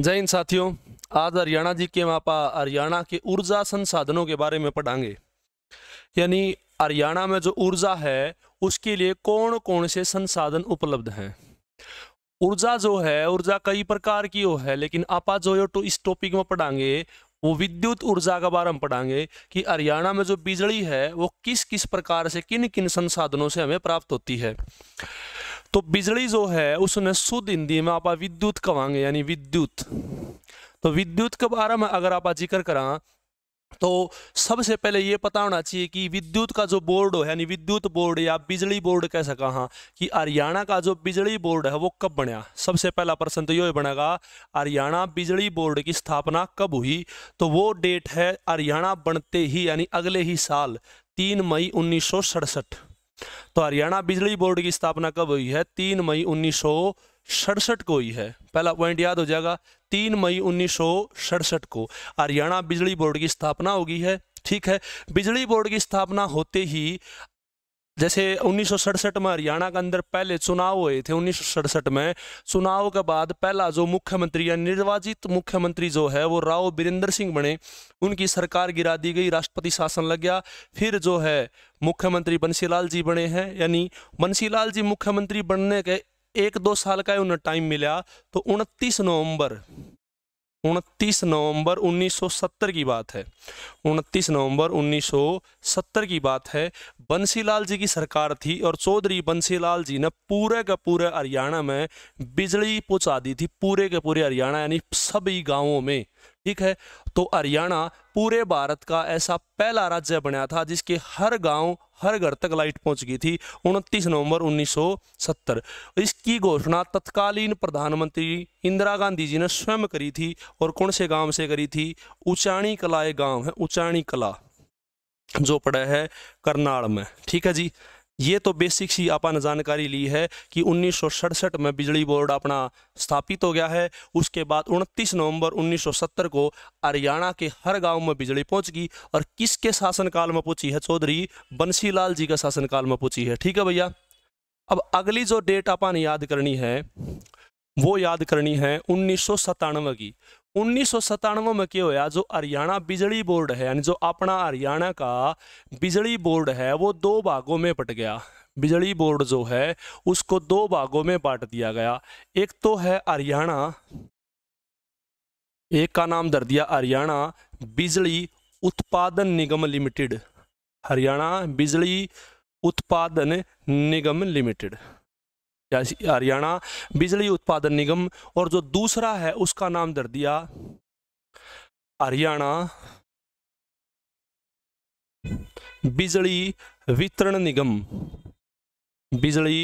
जय हिंद साथियों आज हरियाणा जी के मापा हरियाणा के ऊर्जा संसाधनों के बारे में पढ़ाएंगे यानी हरियाणा में जो ऊर्जा है उसके लिए कौन कौन से संसाधन उपलब्ध हैं ऊर्जा जो है ऊर्जा कई प्रकार की हो है लेकिन आपा जो है तो इस टॉपिक में पढ़ाएंगे वो विद्युत ऊर्जा के बारे में पढ़ाएंगे कि हरियाणा में जो बिजली है वो किस किस प्रकार से किन किन संसाधनों से हमें प्राप्त होती है तो बिजली जो है उसने शुद्ध हिंदी में आप विद्युत कहेंगे यानी विद्युत तो विद्युत के बारे में अगर आप जिक्र करा तो सबसे पहले ये पता होना चाहिए कि विद्युत का जो बोर्ड हो यानी विद्युत बोर्ड या बिजली बोर्ड कह सका हाँ कि हरियाणा का जो बिजली बोर्ड है वो कब बना सबसे पहला प्रश्न तो ये बनेगा हरियाणा बिजली बोर्ड की स्थापना कब हुई तो वो डेट है हरियाणा बनते ही यानी अगले ही साल तीन मई उन्नीस तो हरियाणा बिजली बोर्ड की स्थापना कब हुई है तीन मई उन्नीस सड़सठ को ही है पहला पॉइंट याद हो जाएगा तीन मई उन्नीस सड़सठ को हरियाणा बिजली बोर्ड की स्थापना होगी है ठीक है बिजली बोर्ड की स्थापना होते ही जैसे उन्नीस में हरियाणा के अंदर पहले चुनाव हुए थे उन्नीस में चुनाव के बाद पहला जो मुख्यमंत्री या निर्वाचित मुख्यमंत्री जो है वो राव बीरेंद्र सिंह बने उनकी सरकार गिरा दी गई राष्ट्रपति शासन लग गया फिर जो है मुख्यमंत्री बंसीलाल जी बने हैं यानी बंसीलाल जी मुख्यमंत्री बनने के एक दो साल का उन्हें टाइम मिला तो उनतीस नवम्बर उनतीस नवंबर 1970 की बात है उनतीस नवंबर 1970 की बात है बंसीलाल जी की सरकार थी और चौधरी बंसीलाल जी ने पूरे का पूरे हरियाणा में बिजली पहुंचा दी थी पूरे के पूरे हरियाणा यानी सभी गांवों में ठीक है तो हरियाणा पूरे भारत का ऐसा पहला राज्य बना था जिसके हर गांव हर घर तक लाइट पहुंच गई थी 29 नवंबर 1970 इसकी घोषणा तत्कालीन प्रधानमंत्री इंदिरा गांधी जी ने स्वयं करी थी और कौन से गांव से करी थी उचाणी कला एक गाँव है उचाणी कला जो पड़ा है करनाल में ठीक है जी ये तो बेसिक ही अपन जानकारी ली है कि उन्नीस में बिजली बोर्ड अपना स्थापित हो गया है उसके बाद 29 नवंबर 1970 को हरियाणा के हर गांव में बिजली पहुंचगी और किसके शासनकाल में पूछी है चौधरी बंसीलाल जी का शासनकाल में पूछी है ठीक है भैया अब अगली जो डेट आपने याद करनी है वो याद करनी है उन्नीस की उन्नीस में क्या होया जो हरियाणा बिजली बोर्ड है यानी जो अपना हरियाणा का बिजली बोर्ड है वो दो भागों में बट गया बिजली बोर्ड जो है उसको दो भागों में बांट दिया गया एक तो है हरियाणा एक का नाम दर दिया हरियाणा बिजली उत्पादन निगम लिमिटेड हरियाणा बिजली उत्पादन निगम लिमिटेड हरियाणा बिजली उत्पादन निगम और जो दूसरा है उसका नाम दर दिया हरियाणा बिजली वितरण निगम बिजली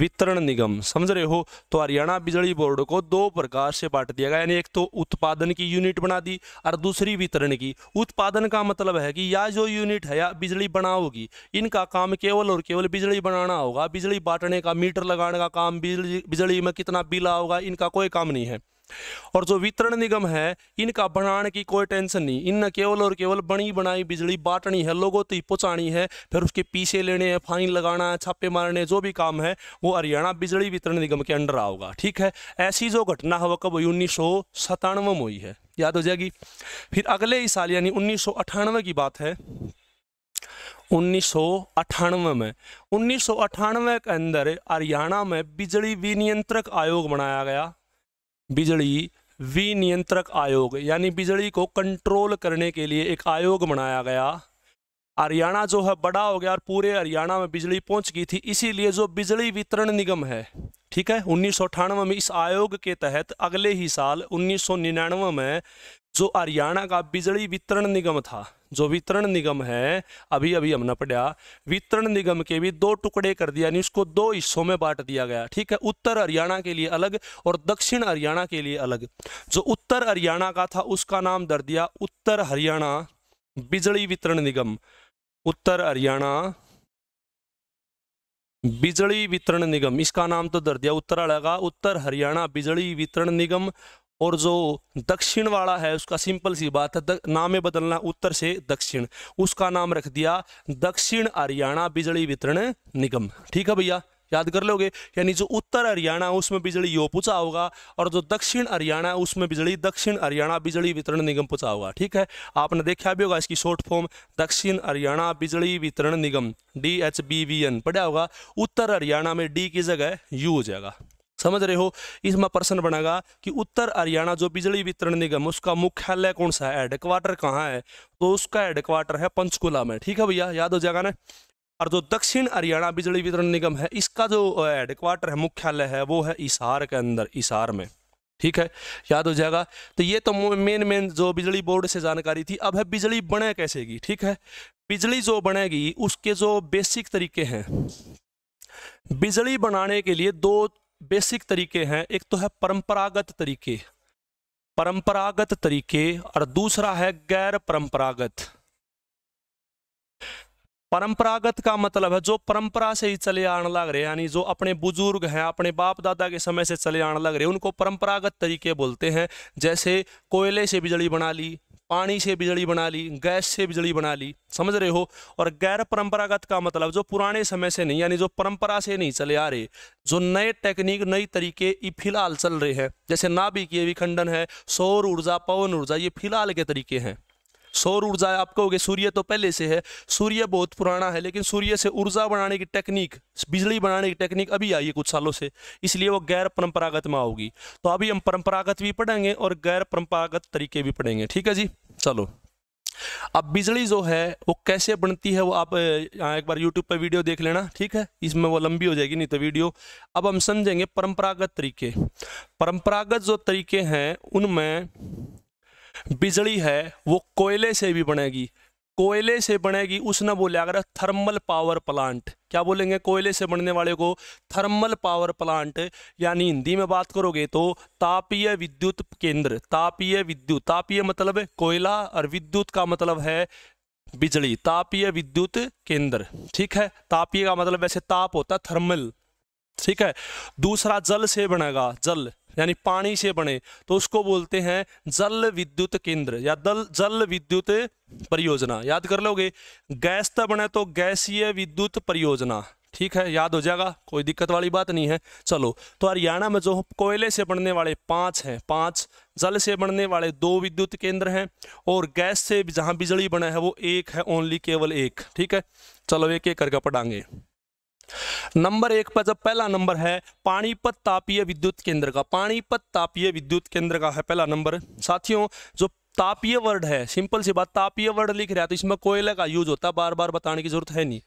वितरण निगम समझ रहे हो तो हरियाणा बिजली बोर्ड को दो प्रकार से बांट दिया गया यानी एक तो उत्पादन की यूनिट बना दी और दूसरी वितरण की उत्पादन का मतलब है कि या जो यूनिट है या बिजली बनाओगी इनका काम केवल और केवल बिजली बनाना होगा बिजली बांटने का मीटर लगाने का काम बिजली बिजली में कितना बिल आओगा इनका कोई काम नहीं है और जो वितरण निगम है इनका बनाने की कोई टेंशन नहीं इन केवल और केवल बनी बनाई बिजली बांटनी है लोगों तक पहुँचानी है फिर उसके पीछे लेने हैं फाइन लगाना है छापे मारने जो भी काम है वो हरियाणा बिजली वितरण निगम के अंडर आओगा ठीक है ऐसी जो घटना है वह कब उन्नीस सौ सतानवे में हुई है याद हो जाएगी फिर अगले ही साल यानी उन्नीस की बात है उन्नीस में उन्नीस के अंदर हरियाणा में बिजली विनियंत्रक आयोग बनाया गया बिजली विनियंत्रक आयोग यानी बिजली को कंट्रोल करने के लिए एक आयोग बनाया गया हरियाणा जो है बड़ा हो गया और पूरे हरियाणा में बिजली पहुंच गई थी इसीलिए जो बिजली वितरण निगम है ठीक है उन्नीस में इस आयोग के तहत अगले ही साल उन्नीस में जो हरियाणा का बिजली वितरण निगम था जो वितरण निगम है अभी अभी हमने पढ़ा वितरण निगम के भी दो टुकड़े कर दिया यानी उसको दो हिस्सों में बांट दिया गया ठीक है उत्तर हरियाणा के लिए अलग और दक्षिण हरियाणा के लिए अलग जो उत्तर हरियाणा का था उसका नाम दर दिया उत्तर हरियाणा बिजली वितरण निगम उत्तर हरियाणा बिजली वितरण निगम इसका नाम तो दर दिया उत्तर अलग उत्तर हरियाणा बिजली वितरण निगम और जो दक्षिण वाला है उसका सिंपल सी बात है नाम में बदलना उत्तर से दक्षिण उसका नाम रख दिया दक्षिण हरियाणा बिजली वितरण निगम ठीक है भैया याद कर लोगे यानी जो उत्तर हरियाणा उसमें बिजली यो पूछा होगा और जो दक्षिण हरियाणा उसमें बिजली दक्षिण हरियाणा बिजली वितरण निगम पूछा होगा ठीक है आपने देखा भी होगा इसकी शॉर्ट फॉर्म दक्षिण Haryana Bijli Vitran Nigam D H B V N पढ़ा होगा उत्तर हरियाणा में डी की जगह यू हो जाएगा समझ रहे हो इसमें प्रश्न बनेगा कि उत्तर हरियाणा जो बिजली वितरण निगम उसका मुख्यालय कौन सा है हेडक्वार्टर कहाँ है तो उसका हेडक्वार्टर है पंचकूला में ठीक है भैया याद हो जाएगा ना और जो दक्षिण हरियाणा बिजली वितरण निगम है इसका जो हेडक्वार्टर है मुख्यालय है वो है इसार के अंदर इसार में ठीक है याद हो जाएगा तो ये तो मेन मेन जो बिजली बोर्ड से जानकारी थी अब है बिजली बने कैसे की ठीक है बिजली जो बनेगी उसके जो बेसिक तरीके हैं बिजली बनाने के लिए दो बेसिक तरीके हैं एक तो है परंपरागत तरीके परंपरागत तरीके और दूसरा है गैर परंपरागत परंपरागत का मतलब है जो परंपरा से ही चले आने लग रहे यानी जो अपने बुजुर्ग हैं अपने बाप दादा के समय से चले आने लग रहे उनको परंपरागत तरीके बोलते हैं जैसे कोयले से बिजली बना ली पानी से बिजली बना ली गैस से बिजली बना ली समझ रहे हो और गैर परंपरागत का मतलब जो पुराने समय से नहीं यानी जो परंपरा से नहीं चले आ रहे जो नए टेक्निक नई तरीके ये फिलहाल चल रहे हैं जैसे नाभिकीय विखंडन है सौर ऊर्जा पवन ऊर्जा ये फिलहाल के तरीके हैं सौर ऊर्जा आप कहोगे सूर्य तो पहले से है सूर्य बहुत पुराना है लेकिन सूर्य से ऊर्जा बनाने की टेक्निक बिजली बनाने की टेक्निक अभी आई है कुछ सालों से इसलिए वो गैर परंपरागत में आओगी तो अभी हम परंपरागत भी पढ़ेंगे और गैर परंपरागत तरीके भी पढ़ेंगे ठीक है जी चलो अब बिजली जो है वो कैसे बनती है वो आप यहाँ एक बार यूट्यूब पर वीडियो देख लेना ठीक है इसमें वो लंबी हो जाएगी नहीं तो वीडियो अब हम समझेंगे परंपरागत तरीके परंपरागत जो तरीके हैं उनमें बिजली है वो कोयले से भी बनेगी कोयले से बनेगी उसने बोले अगर थर्मल पावर प्लांट क्या बोलेंगे कोयले से बनने वाले को थर्मल पावर प्लांट यानी हिंदी में बात करोगे तो तापीय विद्युत केंद्र तापीय विद्युत तापीय मतलब कोयला और विद्युत का मतलब है बिजली तापीय विद्युत केंद्र ठीक है तापीय का मतलब वैसे ताप होता थर्मल ठीक है दूसरा जल से बनेगा जल यानी पानी से बने तो उसको बोलते हैं जल विद्युत केंद्र या दल जल विद्युत परियोजना याद कर लोगे गैस तब बने तो गैसीय विद्युत परियोजना ठीक है याद हो जाएगा कोई दिक्कत वाली बात नहीं है चलो तो हरियाणा में जो कोयले से बनने वाले पांच हैं पांच जल से बनने वाले दो विद्युत केंद्र हैं और गैस से जहां बिजली बने है वो एक है ओनली केवल एक ठीक है चलो एक एक करके पढ़ांगे नंबर एक पर जब पहला नंबर है पानीपत तापीय विद्युत केंद्र का पानीपत तापीय विद्युत केंद्र का है पहला नंबर साथियों जो तापीय वर्ड है सिंपल सी बात तापीय वर्ड लिख रहा है तो इसमें कोयले का यूज होता है बार बार बताने की जरूरत है नहीं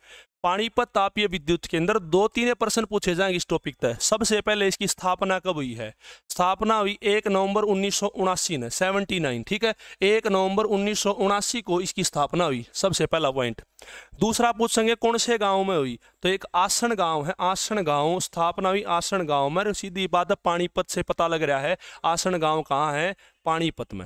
पानीपत तापीय विद्युत के अंदर दो तीन प्रश्न पूछे जाएंगे इस टॉपिक तक सबसे पहले इसकी स्थापना कब हुई है स्थापना हुई एक नवंबर उन्नीस ने सेवेंटी नाइन ठीक है एक नवंबर उन्नीस को इसकी स्थापना हुई सबसे पहला पॉइंट दूसरा पूछेंगे कौन से गांव में हुई तो एक आसन गांव है आसन गांव स्थापना हुई आसन गांव में सीधी बात पानीपत से पता लग रहा है आसन गांव कहाँ है पानीपत में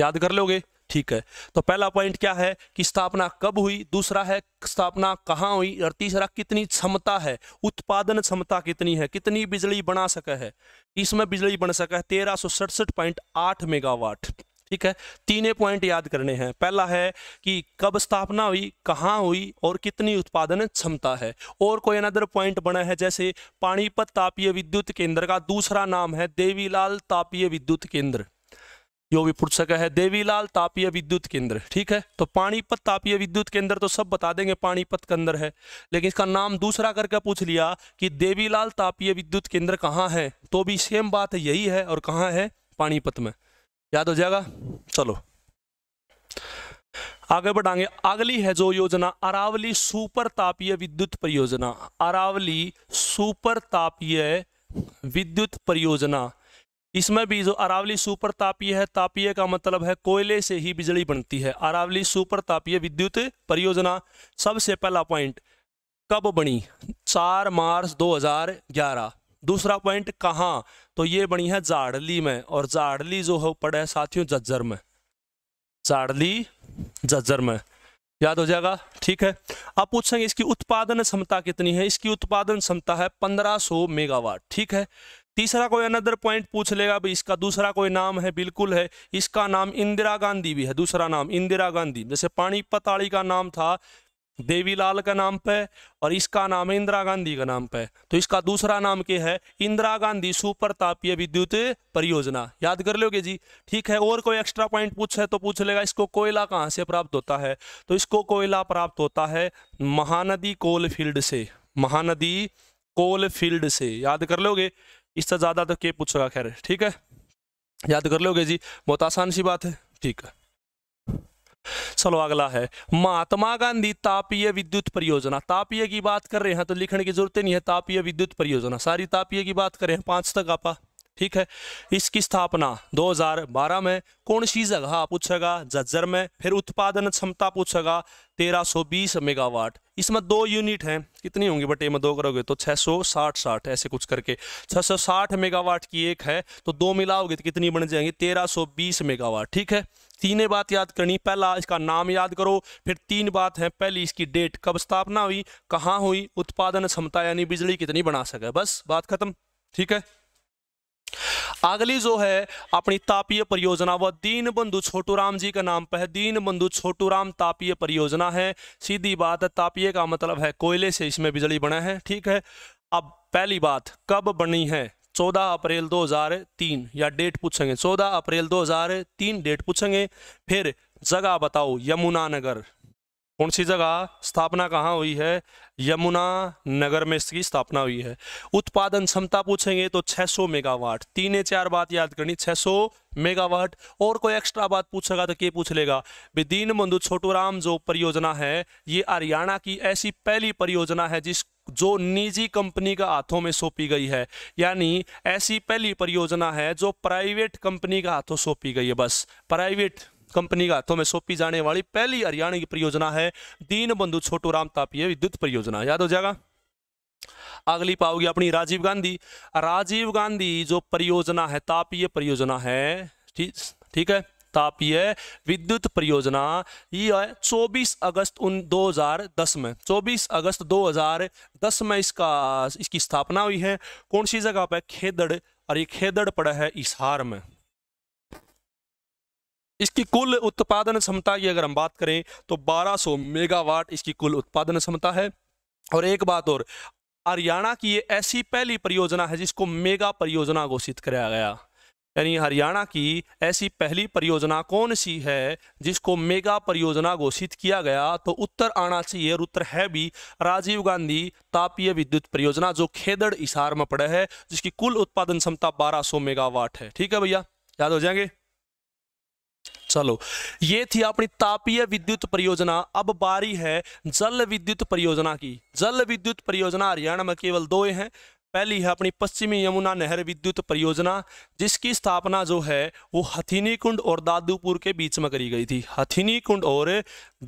याद कर लोगे ठीक है तो पहला पॉइंट क्या है कि स्थापना कब हुई दूसरा है स्थापना कहाँ हुई और तीसरा कितनी क्षमता है उत्पादन क्षमता कितनी है कितनी बिजली बना सका है इसमें बिजली बन सका है तेरह सौ सड़सठ पॉइंट आठ मेगावाट ठीक है तीन पॉइंट याद करने हैं पहला है कि कब स्थापना हुई कहाँ हुई और कितनी उत्पादन क्षमता है और कोई अनदर पॉइंट बना है जैसे पानीपत तापीय विद्युत केंद्र का दूसरा नाम है देवीलाल तापीय विद्युत केंद्र यो भी पूछ सका है देवीलाल तापीय विद्युत केंद्र ठीक है तो पानीपत तापीय विद्युत केंद्र तो सब बता देंगे पानीपत के अंदर है लेकिन इसका नाम दूसरा करके पूछ लिया कि देवीलाल तापीय विद्युत केंद्र कहाँ है तो भी सेम बात यही है और कहाँ है पानीपत में याद हो जाएगा चलो आगे बढ़ाएंगे अगली है जो योजना अरावली सुपर तापीय विद्युत परियोजना अरावली सुपर तापीय विद्युत परियोजना इसमें भी जो अरावली सुपर तापीय है तापीय का मतलब है कोयले से ही बिजली बनती है अरावली सुपर तापीय विद्युत परियोजना सबसे पहला पॉइंट कब बनी चार मार्च 2011 दूसरा पॉइंट कहाँ तो ये बनी है जाड़ली में और जाड़ली जो है पड़े है साथियों जज्जर में जाड़ली जज्जर में याद हो जाएगा ठीक है अब पूछेंगे इसकी उत्पादन क्षमता कितनी है इसकी उत्पादन क्षमता है 1500 मेगावाट ठीक है तीसरा कोई अनदर पॉइंट पूछ लेगा भाई इसका दूसरा कोई नाम है बिल्कुल है इसका नाम इंदिरा गांधी भी है दूसरा नाम इंदिरा गांधी जैसे पानीपत आड़ी का नाम था देवीलाल का नाम पे और इसका नाम है इंदिरा गांधी का नाम पे तो इसका दूसरा नाम क्या है इंदिरा गांधी सुपर तापीय विद्युत परियोजना याद कर लोगे जी ठीक है और कोई एक्स्ट्रा पॉइंट पूछे तो पूछ लेगा इसको कोयला कहाँ से प्राप्त होता है तो इसको कोयला प्राप्त होता है महानदी कोल फील्ड से महानदी कोल फील्ड से याद कर लोगे इससे ज़्यादा तो के पूछेगा खैर ठीक है याद कर लोगे जी बहुत आसान सी बात है ठीक है चलो अगला है महात्मा गांधी तापीय विद्युत परियोजना तापीय की बात कर रहे हैं तो लिखने की जरूरत नहीं है तापीय विद्युत परियोजना सारी तापीय की बात कर रहे हैं पांच तक आपा ठीक है इसकी स्थापना 2012 में कौन सी जगह पूछेगा जज्जर में फिर उत्पादन क्षमता पूछेगा 1320 मेगावाट इसमें दो यूनिट हैं कितनी होंगी बटे में दो करोगे तो 660 60 ऐसे कुछ करके 660 मेगावाट की एक है तो दो मिलाओगे तो कितनी बन जाएंगी 1320 मेगावाट ठीक है तीन बात याद करनी पहला इसका नाम याद करो फिर तीन बात है पहली इसकी डेट कब स्थापना हुई कहाँ हुई उत्पादन क्षमता यानी बिजली कितनी बना सके बस बात खत्म ठीक है अगली जो है अपनी तापीय परियोजना वह दीन बंधु छोटू राम जी के नाम पर है दीन बंधु छोटू राम तापीय परियोजना है सीधी बात है तापीय का मतलब है कोयले से इसमें बिजली बना है ठीक है अब पहली बात कब बनी है 14 अप्रैल 2003 या डेट पूछेंगे 14 अप्रैल 2003 डेट पूछेंगे फिर जगह बताओ यमुना नगर कौन सी जगह स्थापना कहाँ हुई है यमुना नगर में इसकी स्थापना हुई है उत्पादन क्षमता पूछेंगे तो 600 मेगावाट तीन या चार बात याद करनी 600 मेगावाट और कोई एक्स्ट्रा बात पूछेगा तो क्या पूछ लेगा दीन बंधु छोटूराम जो परियोजना है ये हरियाणा की ऐसी पहली परियोजना है जिस जो निजी कंपनी का हाथों में सौंपी गई है यानी ऐसी पहली परियोजना है जो प्राइवेट कंपनी का हाथों सौंपी गई है बस प्राइवेट कंपनी के तो हाथों में सौंपी जाने वाली पहली हरियाणा की परियोजना है दीन बंधु छोटू राम तापीय विद्युत परियोजना याद हो जाएगा अगली पाओगी अपनी राजीव गांधी राजीव गांधी जो परियोजना है तापीय परियोजना है ठीक ठीक है तापीय विद्युत परियोजना ये है 24 अगस्त उन 2010 में 24 अगस्त 2010 में इसका इसकी स्थापना हुई है कौन सी जगह पर खेदड़ और ये खेदड़ पड़ा है इसहार में इसकी कुल उत्पादन क्षमता की अगर हम बात करें तो 1200 मेगावाट इसकी कुल उत्पादन क्षमता है और एक बात और हरियाणा की ये ऐसी पहली परियोजना है जिसको मेगा परियोजना घोषित कराया गया यानी हरियाणा की ऐसी पहली परियोजना कौन सी है जिसको मेगा परियोजना घोषित किया गया तो उत्तर आना चाहिए और उत्तर है भी राजीव गांधी तापीय विद्युत परियोजना जो खेदड़ इशार में पड़े है जिसकी कुल उत्पादन क्षमता 1200 मेगावाट है ठीक है भैया याद हो जाएंगे चलो ये थी अपनी तापीय विद्युत परियोजना अब बारी है जल विद्युत परियोजना की जल विद्युत परियोजना हरियाणा में केवल दो हैं पहली है अपनी पश्चिमी यमुना नहर विद्युत परियोजना जिसकी स्थापना जो है वो हथिनी कुंड और दादूपुर के बीच में करी गई थी हथिनी कुंड और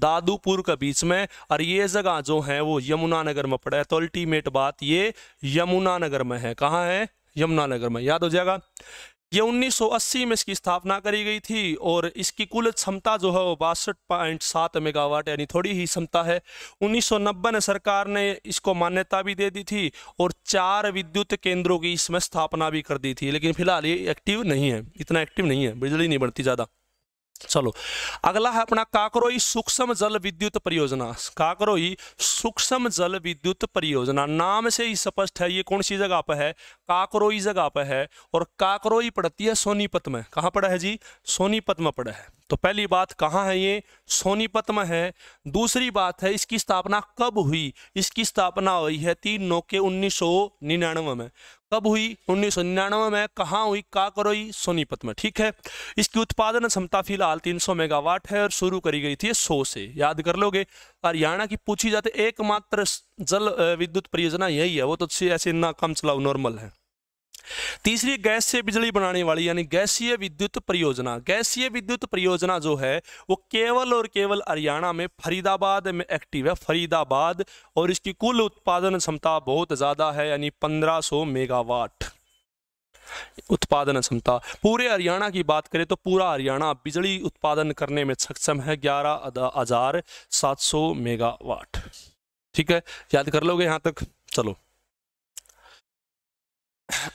दादूपुर के बीच में और ये जगह जो है वो यमुनानगर में पड़ा है तो अल्टीमेट बात ये यमुना नगर में है कहाँ है यमुनानगर में याद हो जाएगा ये 1980 में इसकी स्थापना करी गई थी और इसकी कुल क्षमता जो है वो बासठ पॉइंट सात मेगावाट यानी थोड़ी ही क्षमता है 1990 में सरकार ने इसको मान्यता भी दे दी थी और चार विद्युत केंद्रों की इसमें स्थापना भी कर दी थी लेकिन फिलहाल ये एक्टिव नहीं है इतना एक्टिव नहीं है बिजली नहीं बढ़ती ज़्यादा चलो अगला है अपना काकरोई सूक्ष्म जल विद्युत परियोजना काकरोई सूक्ष्म जल विद्युत परियोजना नाम से ही स्पष्ट है ये कौन सी जगह पर है काकरोई जगह पर है और काकरोई पड़ती है सोनीपत में कहाँ पड़ा है जी सोनीपत में पड़ा है तो पहली बात कहाँ है ये सोनीपत में है दूसरी बात है इसकी स्थापना कब हुई इसकी स्थापना हुई है तीन नौ के उन्नीस में कब हुई उन्नीस में कहाँ हुई का काकरोई सोनीपत में ठीक है इसकी उत्पादन क्षमता फिलहाल 300 मेगावाट है और शुरू करी गई थी 100 से याद कर लोगे हरियाणा की पूछी जाती एकमात्र जल विद्युत परियोजना यही है वो तो ऐसे ना कम चलाओ नॉर्मल है तीसरी गैस से बिजली बनाने वाली यानी गैसीय विद्युत परियोजना गैसीय विद्युत परियोजना जो है वो केवल और केवल हरियाणा में फरीदाबाद में एक्टिव है फरीदाबाद और इसकी कुल उत्पादन क्षमता बहुत ज़्यादा है यानी 1500 मेगावाट उत्पादन क्षमता पूरे हरियाणा की बात करें तो पूरा हरियाणा बिजली उत्पादन करने में सक्षम है ग्यारह हजार सात सौ मेगावाट ठीक है याद कर लोगे यहां तक चलो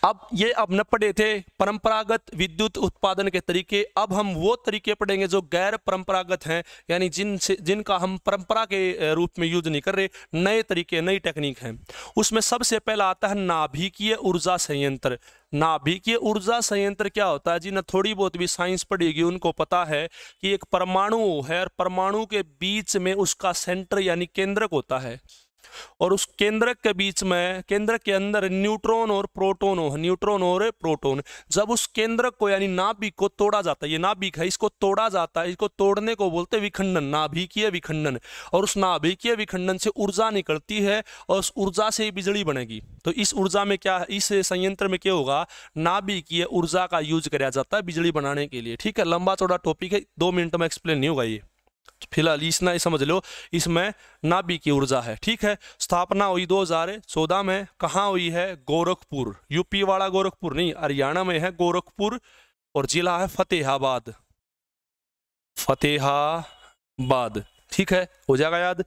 अब ये अब न पढ़े थे परंपरागत विद्युत उत्पादन के तरीके अब हम वो तरीके पढ़ेंगे जो गैर परंपरागत हैं यानी जिन से जिनका हम परंपरा के रूप में यूज नहीं कर रहे नए तरीके नई टेक्निक हैं उसमें सबसे पहला आता है नाभिकीय ऊर्जा संयंत्र नाभिकीय ऊर्जा संयंत्र क्या होता है जी ना थोड़ी बहुत भी साइंस पढ़ेगी उनको पता है कि एक परमाणु है और परमाणु के बीच में उसका सेंटर यानी केंद्रक होता है और उस केंद्रक के बीच में केंद्रक के अंदर न्यूट्रॉन और प्रोटोन हो न्यूट्रॉन और प्रोटोन जब उस केंद्रक को यानी नाभिक को तोड़ा जाता है ये नाभिक है इसको तोड़ा जाता है इसको तोड़ने को बोलते विखंडन नाभिकीय विखंडन और उस नाभिकीय विखंडन से ऊर्जा निकलती है और उस ऊर्जा से बिजली बनेगी तो इस ऊर्जा में क्या इस संयंत्र में क्या होगा नाभिकीय ऊर्जा का यूज कराया जाता है बिजली बनाने के लिए ठीक है लंबा चौड़ा टॉपिक है दो मिनट में एक्सप्लेन नहीं होगा ये फिलहाल इसना ही समझ लो इसमें नाभि की ऊर्जा है ठीक है स्थापना हुई 2014 में कहा हुई है गोरखपुर यूपी वाला गोरखपुर नहीं हरियाणा में है गोरखपुर और जिला है फतेहाबाद फतेहाबाद ठीक है हो जाएगा याद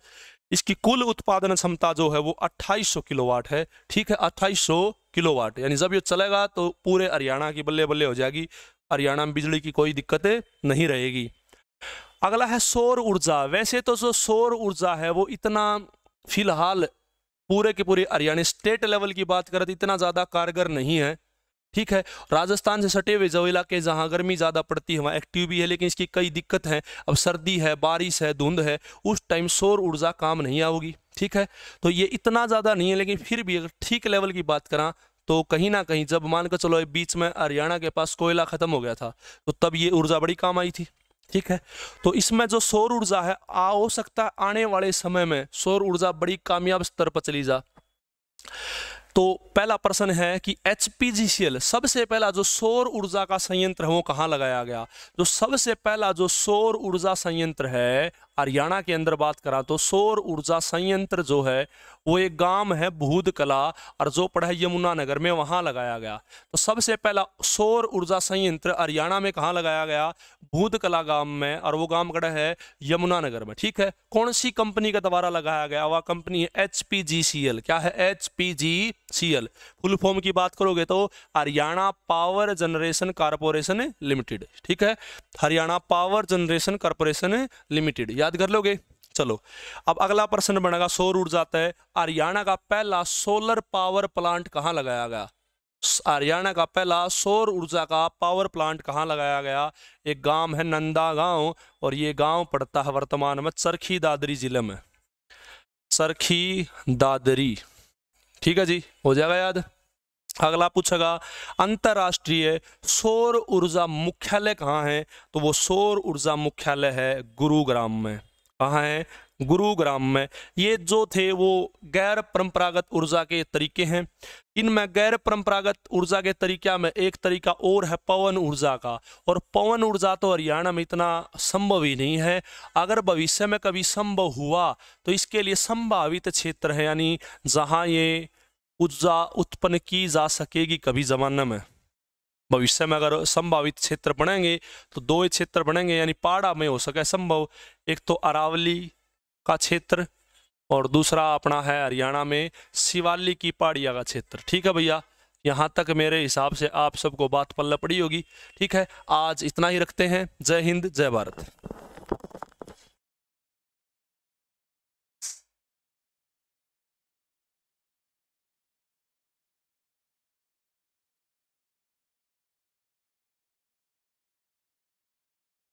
इसकी कुल उत्पादन क्षमता जो है वो 2800 किलोवाट है ठीक है 2800 किलोवाट यानी जब ये चलेगा तो पूरे हरियाणा की बल्ले बल्ले हो जाएगी हरियाणा में बिजली की कोई दिक्कतें नहीं रहेगी अगला है सौर ऊर्जा वैसे तो जो सौर ऊर्जा है वो इतना फिलहाल पूरे के पूरे हरियाणा स्टेट लेवल की बात करें तो इतना ज़्यादा कारगर नहीं है ठीक है राजस्थान से सटे हुए जो इलाके जहाँ गर्मी ज़्यादा पड़ती है वहाँ एक्टिव भी है लेकिन इसकी कई दिक्कत हैं अब सर्दी है बारिश है धुंध है उस टाइम सौर ऊर्जा काम नहीं आओगी ठीक है तो ये इतना ज़्यादा नहीं है लेकिन फिर भी अगर ठीक लेवल की बात करा तो कहीं ना कहीं जब मान कर चलो बीच में हरियाणा के पास कोयला ख़त्म हो गया था तो तब ये ऊर्जा बड़ी काम आई थी ठीक है तो इसमें जो सौर ऊर्जा है आ हो सकता है आने वाले समय में सौर ऊर्जा बड़ी कामयाब स्तर पर चली जा तो पहला प्रश्न है कि एच सबसे पहला जो सौर ऊर्जा का संयंत्र है वो कहाँ लगाया गया जो सबसे पहला जो सौर ऊर्जा संयंत्र है हरियाणा के अंदर बात करा तो सौर ऊर्जा संयंत्र जो है वो एक गांव है भूद कला और जो पड़ा है यमुनानगर में वहां लगाया गया तो सबसे पहला सौर ऊर्जा संयंत्र हरियाणा में कहाँ लगाया गया भूद कला गांव में और वो गांव कड़ा है यमुनानगर में ठीक है कौन सी कंपनी का द्वारा लगाया गया वह कंपनी है एच क्या है एच फुल फॉर्म की बात करोगे तो Haryana power generation corporation limited ठीक है Haryana power generation corporation limited या याद कर लोगे चलो अब अगला प्रश्न बनेगा सौर ऊर्जा तय हरियाणा का पहला सोलर पावर प्लांट कहाँ लगाया गया हरियाणा का पहला सौर ऊर्जा का पावर प्लांट कहाँ लगाया गया एक गांव है नंदा गांव और ये गांव पड़ता है वर्तमान में चरखी दादरी जिले में चरखी दादरी ठीक है जी हो जाएगा याद अगला पूछेगा अंतर्राष्ट्रीय सौर ऊर्जा मुख्यालय कहाँ है तो वो सौर ऊर्जा मुख्यालय है गुरुग्राम में कहाँ है गुरुग्राम में ये जो थे वो गैर परंपरागत ऊर्जा के तरीके हैं इनमें गैर परंपरागत ऊर्जा के तरीका में एक तरीका और है पवन ऊर्जा का और पवन ऊर्जा तो हरियाणा में इतना संभव ही नहीं है अगर भविष्य में कभी संभव हुआ तो इसके लिए संभावित क्षेत्र है यानी जहाँ ये ऊर्जा उत्पन्न की जा सकेगी कभी ज़माने में भविष्य में अगर संभावित क्षेत्र बनेंगे तो दो ही क्षेत्र बनेंगे यानी पाड़ा में हो सके संभव एक तो अरावली का क्षेत्र और दूसरा अपना है हरियाणा में शिवाली की पहाड़िया का क्षेत्र ठीक है भैया यहाँ तक मेरे हिसाब से आप सबको बात पल्ला पड़ी होगी ठीक है आज इतना ही रखते हैं जय हिंद जय भारत